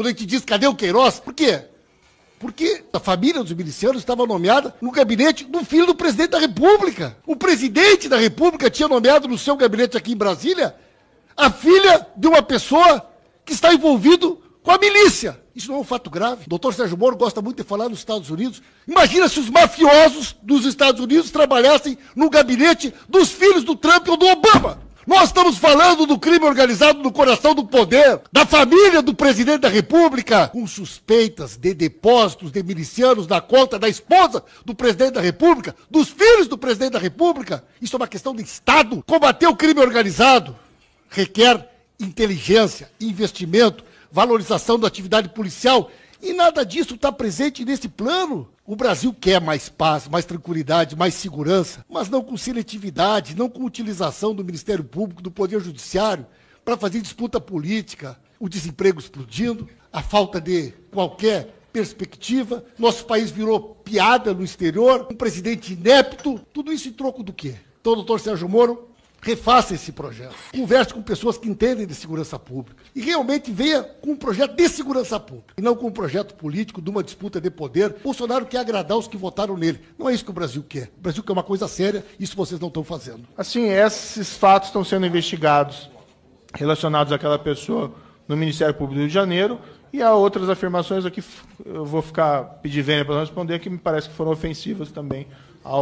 Quando a gente diz cadê o Queiroz, por quê? Porque a família dos milicianos estava nomeada no gabinete do filho do presidente da República. O presidente da República tinha nomeado no seu gabinete aqui em Brasília a filha de uma pessoa que está envolvido com a milícia. Isso não é um fato grave. O doutor Sérgio Moro gosta muito de falar nos Estados Unidos. Imagina se os mafiosos dos Estados Unidos trabalhassem no gabinete dos filhos do Trump ou do Obama. Nós estamos falando do crime organizado no coração do poder, da família do presidente da República, com suspeitas de depósitos de milicianos na conta da esposa do presidente da República, dos filhos do presidente da República. Isso é uma questão de Estado. Combater o crime organizado requer inteligência, investimento, valorização da atividade policial e nada disso está presente nesse plano. O Brasil quer mais paz, mais tranquilidade, mais segurança, mas não com seletividade, não com utilização do Ministério Público, do Poder Judiciário, para fazer disputa política, o desemprego explodindo, a falta de qualquer perspectiva, nosso país virou piada no exterior, um presidente inepto, tudo isso em troco do quê? Então, doutor Sérgio Moro, refaça esse projeto. Converse com pessoas que entendem de segurança pública. E realmente venha com um projeto de segurança pública. E não com um projeto político de uma disputa de poder. Bolsonaro quer agradar os que votaram nele. Não é isso que o Brasil quer. O Brasil quer uma coisa séria, isso vocês não estão fazendo. Assim, esses fatos estão sendo investigados relacionados àquela pessoa no Ministério Público do Rio de Janeiro. E há outras afirmações aqui, eu vou ficar pedir para responder, que me parece que foram ofensivas também ao.